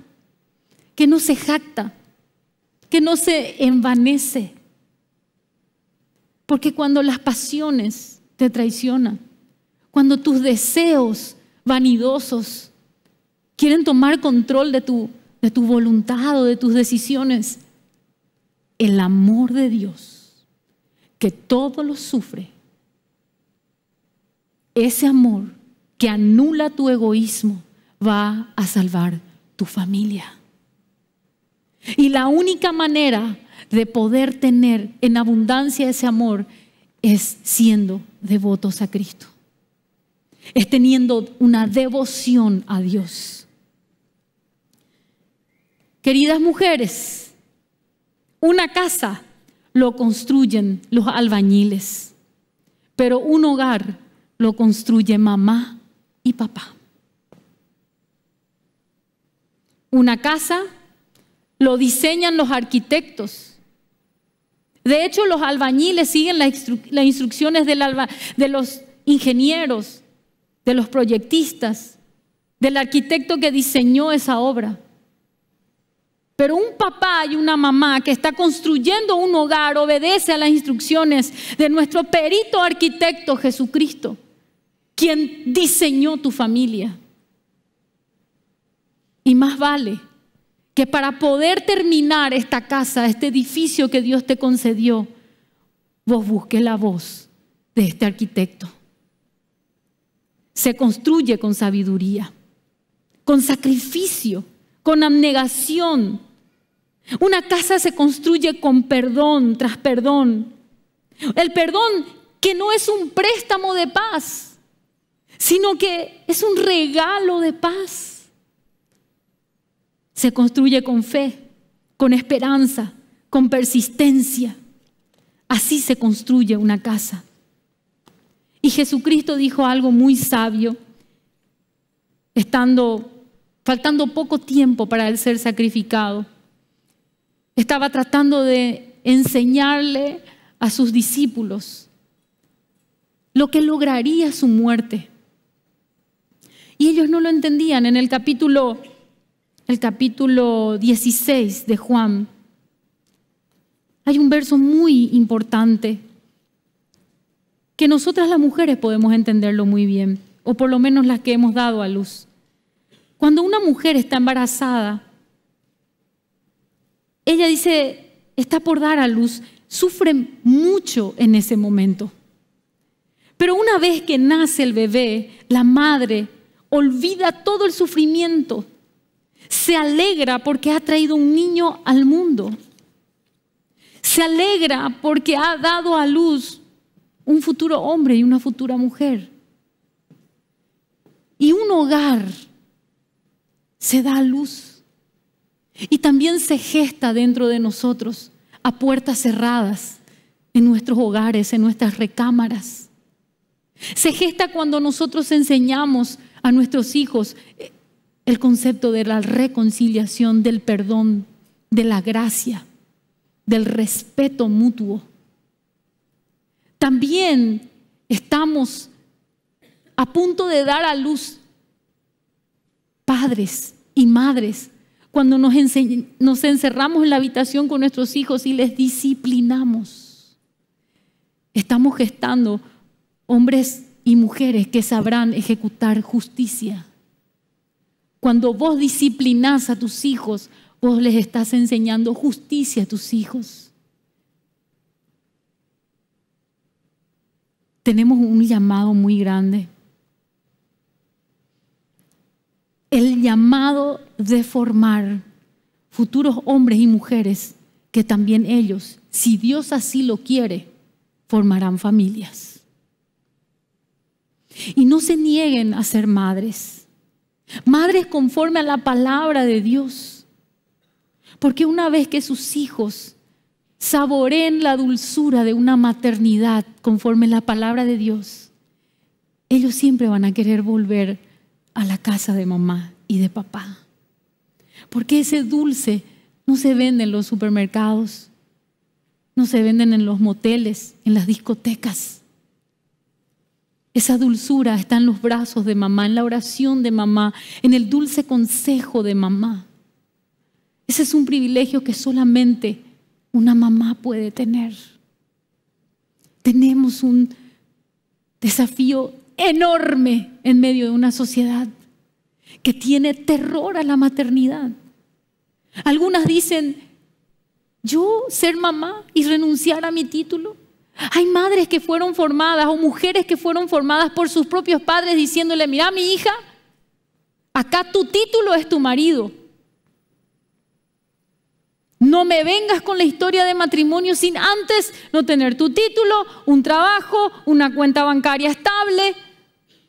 que no se jacta, no se envanece. Porque cuando las pasiones te traicionan, cuando tus deseos vanidosos quieren tomar control de tu, de tu voluntad o de tus decisiones, el amor de Dios, que todo lo sufre, ese amor que anula tu egoísmo va a salvar tu familia. Y la única manera de poder tener en abundancia ese amor es siendo devotos a Cristo. Es teniendo una devoción a Dios. Queridas mujeres, una casa lo construyen los albañiles, pero un hogar lo construye mamá y papá. Una casa lo diseñan los arquitectos. De hecho, los albañiles siguen las, instrucciones de los ingenieros, de los proyectistas, del arquitecto que diseñó esa obra. Pero un papá y una mamá que está construyendo un hogar obedece a las instrucciones de nuestro perito arquitecto Jesucristo, quien diseñó tu familia. Y más vale que para poder terminar esta casa, este edificio que Dios te concedió, vos busques la voz de este arquitecto. Se construye con sabiduría, con sacrificio, con abnegación. Una casa se construye con perdón tras perdón. El perdón que no es un préstamo de paz, sino que es un regalo de paz se construye con fe, con esperanza, con persistencia. Así se construye una casa. Y Jesucristo dijo algo muy sabio, estando faltando poco tiempo para el ser sacrificado. Estaba tratando de enseñarle a sus discípulos lo que lograría su muerte. Y ellos no lo entendían. En el capítulo el capítulo 16 de Juan, hay un verso muy importante que nosotras las mujeres podemos entenderlo muy bien, o por lo menos las que hemos dado a luz. Cuando una mujer está embarazada, ella dice, está por dar a luz, sufre mucho en ese momento. Pero una vez que nace el bebé, la madre olvida todo el sufrimiento se alegra porque ha traído un niño al mundo. Se alegra porque ha dado a luz un futuro hombre y una futura mujer. Y un hogar se da a luz y también se gesta dentro de nosotros a puertas cerradas, en nuestros hogares, en nuestras recámaras. Se gesta cuando nosotros enseñamos a nuestros hijos el concepto de la reconciliación, del perdón, de la gracia, del respeto mutuo. También estamos a punto de dar a luz padres y madres cuando nos, encerramos en la habitación con nuestros hijos y les disciplinamos. Estamos gestando hombres y mujeres que sabrán ejecutar justicia. Cuando vos disciplinás a tus hijos, vos les estás enseñando justicia a tus hijos. Tenemos un llamado muy grande. El llamado de formar futuros hombres y mujeres que también ellos, si Dios así lo quiere, formarán familias. Y no se nieguen a ser madres. Madres conforme a la palabra de Dios. Porque una vez que sus hijos saboreen la dulzura de una maternidad conforme a la palabra de Dios, ellos siempre van a querer volver a la casa de mamá y de papá. Porque ese dulce no se vende en los supermercados, no se venden en los moteles, en las discotecas esa dulzura está en los brazos de mamá, en la oración de mamá, en el dulce consejo de mamá. Ese es un privilegio que solamente una mamá puede tener. Tenemos un desafío enorme en medio de una sociedad que tiene terror a la maternidad. Algunas dicen, yo ser mamá y renunciar a mi título. Hay madres que fueron formadas o mujeres que fueron formadas por sus propios padres diciéndole, mira mi hija, acá tu título es tu marido. No me vengas con la historia de matrimonio sin antes no tener tu título, un trabajo, una cuenta bancaria estable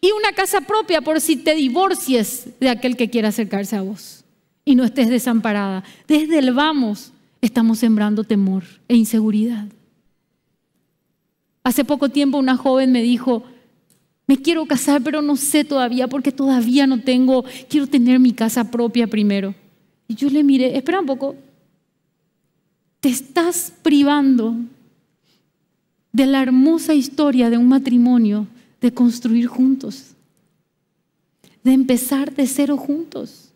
y una casa propia por si te divorcies de aquel que quiera acercarse a vos y no estés desamparada. Desde el vamos estamos sembrando temor e inseguridad. Hace poco tiempo una joven me dijo, me quiero casar, pero no sé todavía porque todavía no tengo, quiero tener mi casa propia primero. Y yo le miré, espera un poco, te estás privando de la hermosa historia de un matrimonio, de construir juntos, de empezar de cero juntos.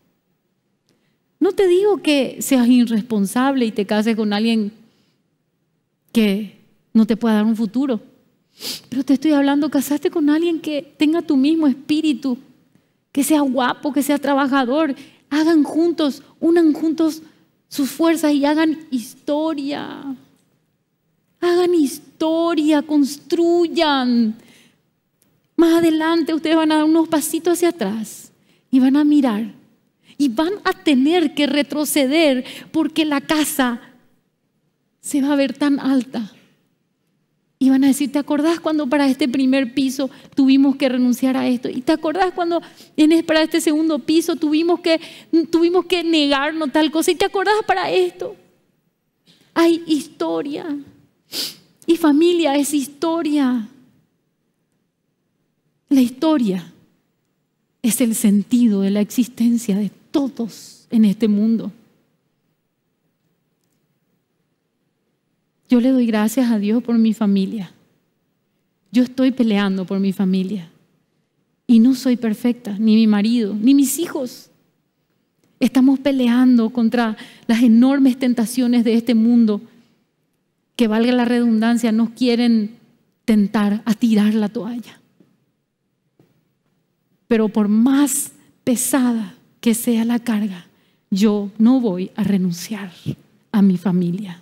No te digo que seas irresponsable y te cases con alguien que no te pueda dar un futuro. Pero te estoy hablando, casaste con alguien que tenga tu mismo espíritu, que sea guapo, que sea trabajador. Hagan juntos, unan juntos sus fuerzas y hagan historia. Hagan historia, construyan. Más adelante ustedes van a dar unos pasitos hacia atrás y van a mirar. Y van a tener que retroceder porque la casa se va a ver tan alta van a decir, ¿te acordás cuando para este primer piso tuvimos que renunciar a esto? ¿Y te acordás cuando para este segundo piso tuvimos que, tuvimos que negarnos tal cosa? ¿Y te acordás para esto? Hay historia. Y familia es historia. La historia es el sentido de la existencia de todos en este mundo. Yo le doy gracias a Dios por mi familia. Yo estoy peleando por mi familia. Y no soy perfecta, ni mi marido, ni mis hijos. Estamos peleando contra las enormes tentaciones de este mundo que, valga la redundancia, nos quieren tentar a tirar la toalla. Pero por más pesada que sea la carga, yo no voy a renunciar a mi familia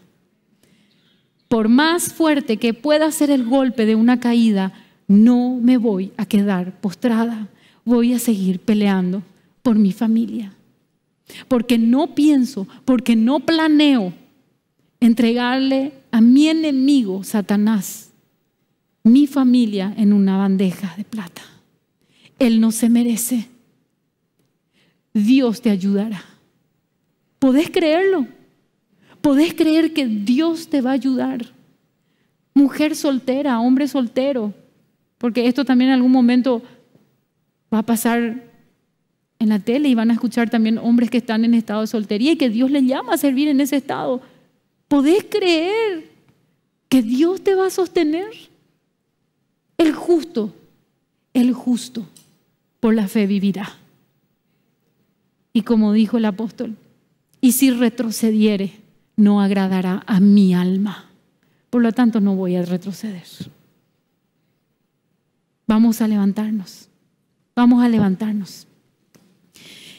por más fuerte que pueda ser el golpe de una caída, no me voy a quedar postrada. Voy a seguir peleando por mi familia. Porque no pienso, porque no planeo entregarle a mi enemigo, Satanás, mi familia en una bandeja de plata. Él no se merece. Dios te ayudará. ¿Podés creerlo? ¿Podés creer que Dios te va a ayudar? Mujer soltera, hombre soltero, porque esto también en algún momento va a pasar en la tele y van a escuchar también hombres que están en estado de soltería y que Dios les llama a servir en ese estado. ¿Podés creer que Dios te va a sostener? El justo, el justo por la fe vivirá. Y como dijo el apóstol, y si retrocediere, no agradará a mi alma. Por lo tanto, no voy a retroceder. Vamos a levantarnos. Vamos a levantarnos.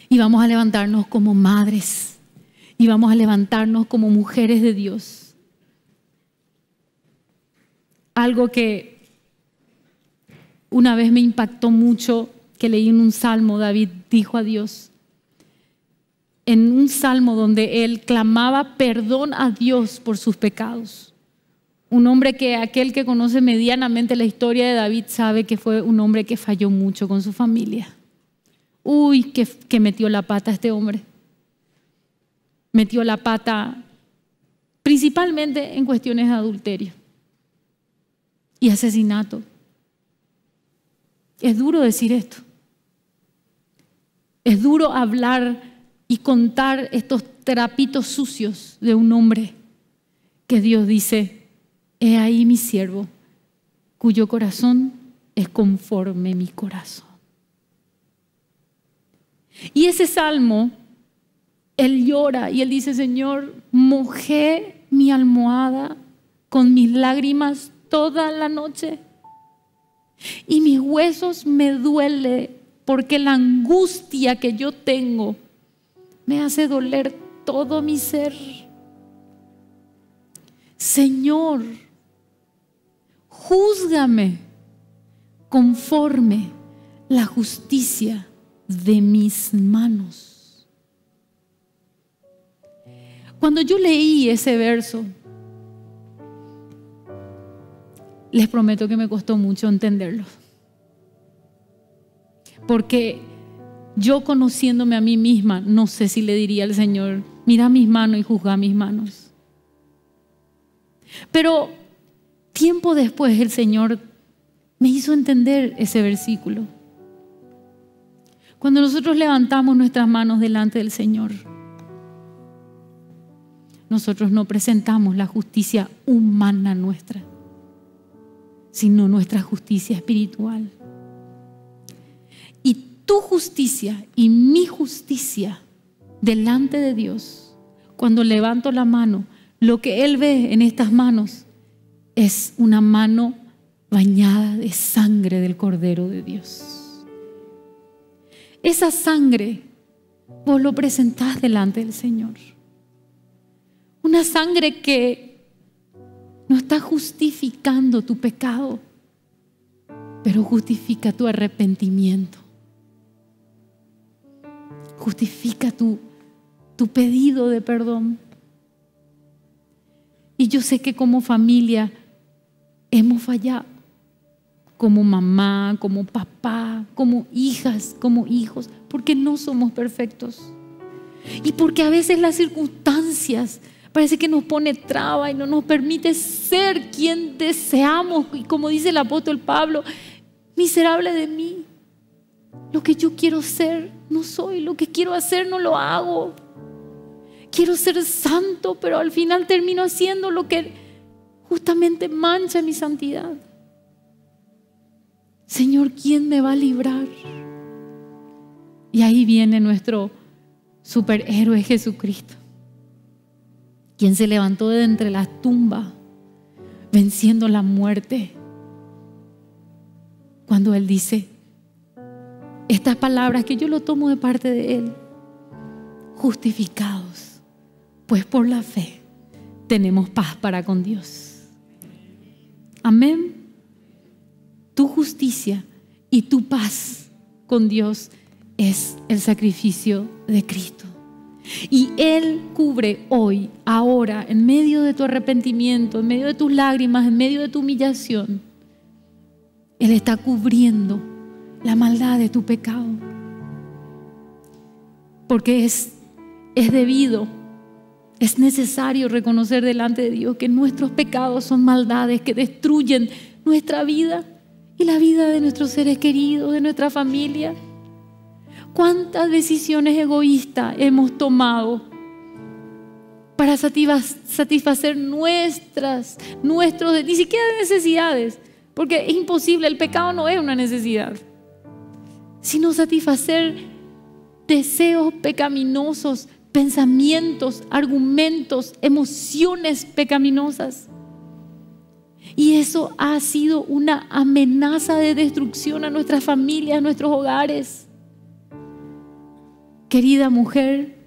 Y vamos a levantarnos como madres. Y vamos a levantarnos como mujeres de Dios. Algo que una vez me impactó mucho, que leí en un salmo, David dijo a Dios, en un salmo donde él clamaba perdón a Dios por sus pecados. Un hombre que aquel que conoce medianamente la historia de David sabe que fue un hombre que falló mucho con su familia. Uy, que, metió la pata este hombre. Metió la pata principalmente en cuestiones de adulterio y asesinato. Es duro decir esto. Es duro hablar y contar estos trapitos sucios de un hombre que Dios dice, he ahí mi siervo, cuyo corazón es conforme mi corazón. Y ese salmo, él llora y él dice, Señor, mojé mi almohada con mis lágrimas toda la noche y mis huesos me duele porque la angustia que yo tengo me hace doler todo mi ser. Señor, Juzgame conforme la justicia de mis manos. Cuando yo leí ese verso, les prometo que me costó mucho entenderlo. Porque yo conociéndome a mí misma, no sé si le diría al Señor, mira mis manos y juzga mis manos. Pero tiempo después el Señor me hizo entender ese versículo. Cuando nosotros levantamos nuestras manos delante del Señor, nosotros no presentamos la justicia humana nuestra, sino nuestra justicia espiritual. Y tu justicia y mi justicia delante de Dios, cuando levanto la mano, lo que Él ve en estas manos es una mano bañada de sangre del Cordero de Dios. Esa sangre vos lo presentás delante del Señor. Una sangre que no está justificando tu pecado, pero justifica tu arrepentimiento justifica tu, tu pedido de perdón. Y yo sé que como familia hemos fallado, como mamá, como papá, como hijas, como hijos, porque no somos perfectos. Y porque a veces las circunstancias parece que nos pone traba y no nos permite ser quien deseamos. Y como dice el apóstol Pablo, miserable de mí, lo que yo quiero ser, no soy. Lo que quiero hacer, no lo hago. Quiero ser santo, pero al final termino haciendo lo que justamente mancha mi santidad. Señor, ¿quién me va a librar? Y ahí viene nuestro superhéroe Jesucristo, quien se levantó de entre las tumbas, venciendo la muerte, cuando Él dice, estas palabras que yo lo tomo de parte de Él. Justificados, pues por la fe tenemos paz para con Dios. Amén. Tu justicia y tu paz con Dios es el sacrificio de Cristo. Y Él cubre hoy, ahora, en medio de tu arrepentimiento, en medio de tus lágrimas, en medio de tu humillación. Él está cubriendo la maldad de tu pecado. Porque es, es debido, es necesario reconocer delante de Dios que nuestros pecados son maldades que destruyen nuestra vida y la vida de nuestros seres queridos, de nuestra familia. ¿Cuántas decisiones egoístas hemos tomado para satisfacer nuestras, nuestros, ni siquiera necesidades? Porque es imposible, el pecado no es una necesidad sino satisfacer deseos pecaminosos, pensamientos, argumentos, emociones pecaminosas. Y eso ha sido una amenaza de destrucción a nuestras familias, a nuestros hogares. Querida mujer,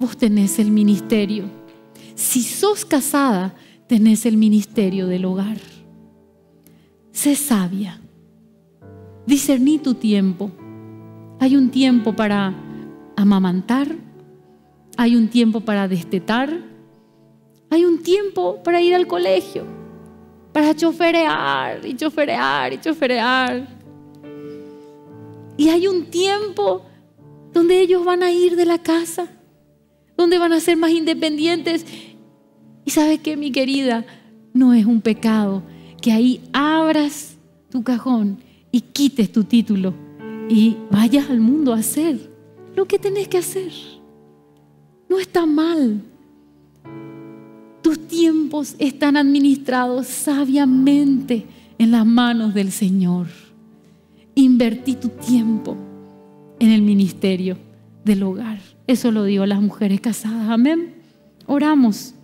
vos tenés el ministerio. Si sos casada, tenés el ministerio del hogar. Sé sabia. Discerní tu tiempo hay un tiempo para amamantar, hay un tiempo para destetar, hay un tiempo para ir al colegio, para choferear y choferear y choferear. Y hay un tiempo donde ellos van a ir de la casa, donde van a ser más independientes. Y sabes qué, mi querida, no es un pecado que ahí abras tu cajón y quites tu título y vayas al mundo a hacer lo que tenés que hacer. No está mal. Tus tiempos están administrados sabiamente en las manos del Señor. Invertí tu tiempo en el ministerio del hogar. Eso lo dio las mujeres casadas. Amén. Oramos.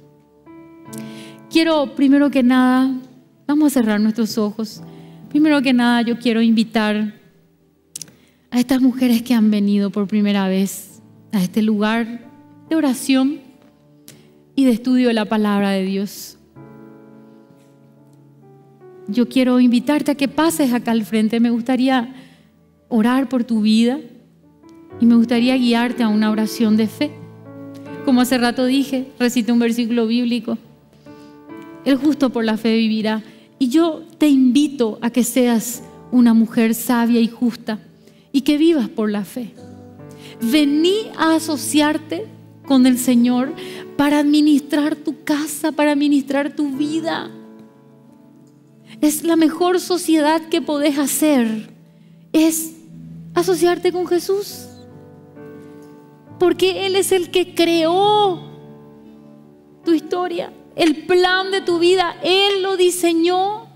Quiero primero que nada, vamos a cerrar nuestros ojos. Primero que nada, yo quiero invitar a estas mujeres que han venido por primera vez a este lugar de oración y de estudio de la palabra de Dios. Yo quiero invitarte a que pases acá al frente. Me gustaría orar por tu vida y me gustaría guiarte a una oración de fe. Como hace rato dije, recito un versículo bíblico. El justo por la fe vivirá. Y yo te invito a que seas una mujer sabia y justa y que vivas por la fe. Vení a asociarte con el Señor para administrar tu casa, para administrar tu vida. Es la mejor sociedad que podés hacer. Es asociarte con Jesús. Porque Él es el que creó tu historia, el plan de tu vida. Él lo diseñó.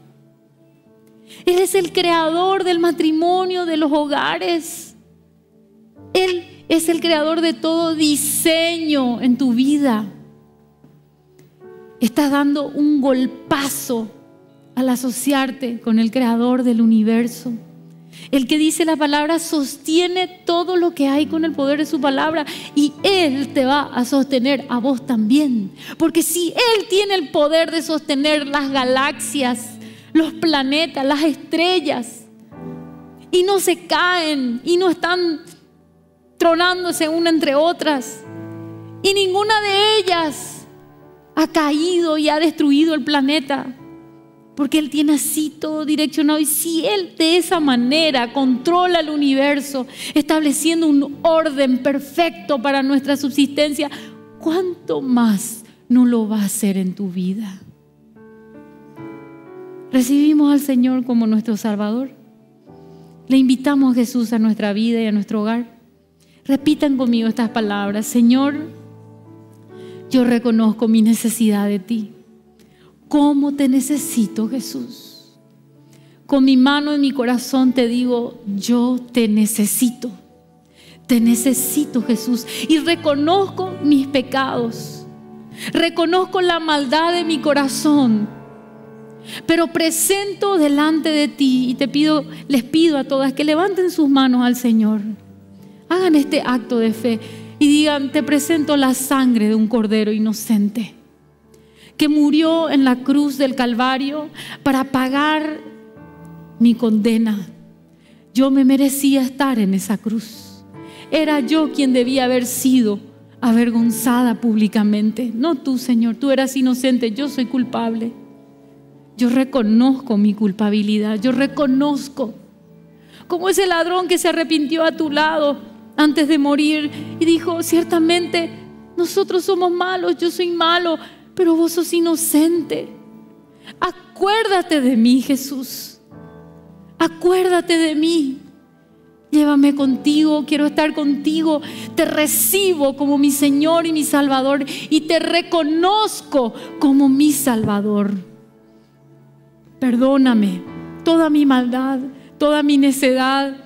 Él es el creador del matrimonio, de los hogares. Él es el creador de todo diseño en tu vida. Estás dando un golpazo al asociarte con el creador del universo. El que dice la palabra sostiene todo lo que hay con el poder de su palabra y Él te va a sostener a vos también. Porque si Él tiene el poder de sostener las galaxias, los planetas, las estrellas, y no se caen, y no están tronándose una entre otras, y ninguna de ellas ha caído y ha destruido el planeta, porque Él tiene así todo direccionado, y si Él de esa manera controla el universo, estableciendo un orden perfecto para nuestra subsistencia, ¿cuánto más no lo va a hacer en tu vida? recibimos al Señor como nuestro Salvador. Le invitamos a Jesús a nuestra vida y a nuestro hogar. Repitan conmigo estas palabras. Señor, yo reconozco mi necesidad de ti. ¿Cómo te necesito, Jesús? Con mi mano en mi corazón te digo, yo te necesito. Te necesito, Jesús. Y reconozco mis pecados. Reconozco la maldad de mi corazón pero presento delante de ti y te pido, les pido a todas que levanten sus manos al Señor. Hagan este acto de fe y digan, te presento la sangre de un cordero inocente que murió en la cruz del Calvario para pagar mi condena. Yo me merecía estar en esa cruz. Era yo quien debía haber sido avergonzada públicamente. No tú, Señor, tú eras inocente, yo soy culpable. Yo reconozco mi culpabilidad, yo reconozco como ese ladrón que se arrepintió a tu lado antes de morir y dijo, ciertamente, nosotros somos malos, yo soy malo, pero vos sos inocente. Acuérdate de mí, Jesús. Acuérdate de mí. Llévame contigo, quiero estar contigo. Te recibo como mi Señor y mi Salvador y te reconozco como mi Salvador perdóname toda mi maldad, toda mi necedad,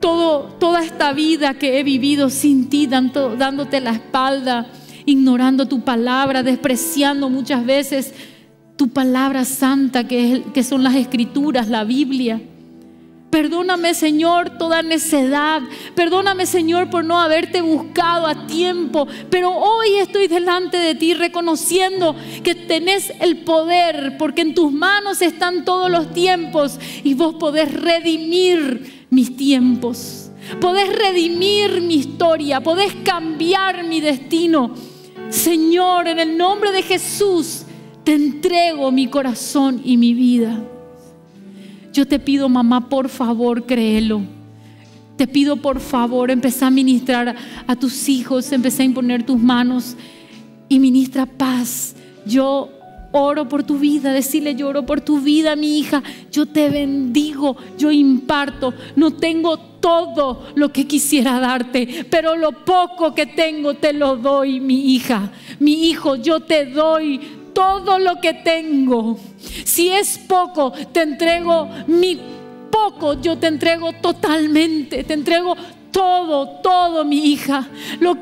todo, toda esta vida que he vivido sin ti, dándote la espalda, ignorando tu palabra, despreciando muchas veces tu palabra santa que, es, que son las escrituras, la Biblia. Perdóname, Señor, toda necedad. Perdóname, Señor, por no haberte buscado a tiempo. Pero hoy estoy delante de ti reconociendo que tenés el poder, porque en tus manos están todos los tiempos y vos podés redimir mis tiempos. Podés redimir mi historia, podés cambiar mi destino. Señor, en el nombre de Jesús, te entrego mi corazón y mi vida. Yo te pido, mamá, por favor, créelo. Te pido, por favor, empezá a ministrar a tus hijos, empecé a imponer tus manos y ministra paz. Yo oro por tu vida, decirle yo oro por tu vida, mi hija, yo te bendigo, yo imparto, no tengo todo lo que quisiera darte, pero lo poco que tengo te lo doy, mi hija, mi hijo, yo te doy todo lo que tengo. Si es poco, te entrego mi poco, yo te entrego totalmente, te entrego todo, todo, mi hija.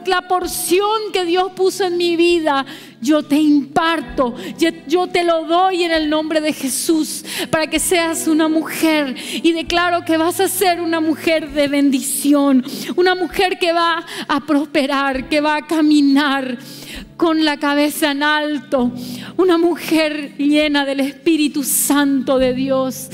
la porción que Dios puso en mi vida, yo te imparto, yo te lo doy en el nombre de Jesús para que seas una mujer. Y declaro que vas a ser una mujer de bendición, una mujer que va a prosperar, que va a caminar con la cabeza en alto, una mujer llena del Espíritu Santo de Dios.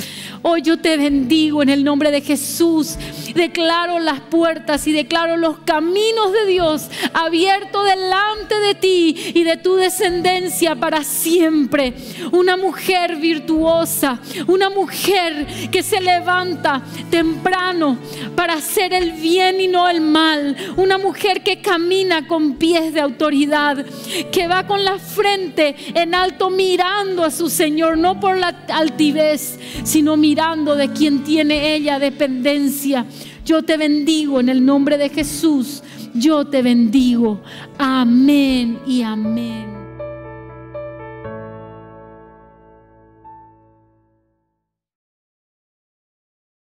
Hoy yo te bendigo en el nombre de Jesús. Declaro las puertas y declaro los caminos de Dios abiertos delante de ti y de tu descendencia para siempre. Una mujer virtuosa, una mujer que se levanta temprano para hacer el bien y no el mal. Una mujer que camina con pies de autoridad, que va con la frente en alto mirando a su Señor, no por la altivez, sino mirando de quien tiene ella dependencia. Yo te bendigo en el nombre de Jesús yo te bendigo. Amén y amén.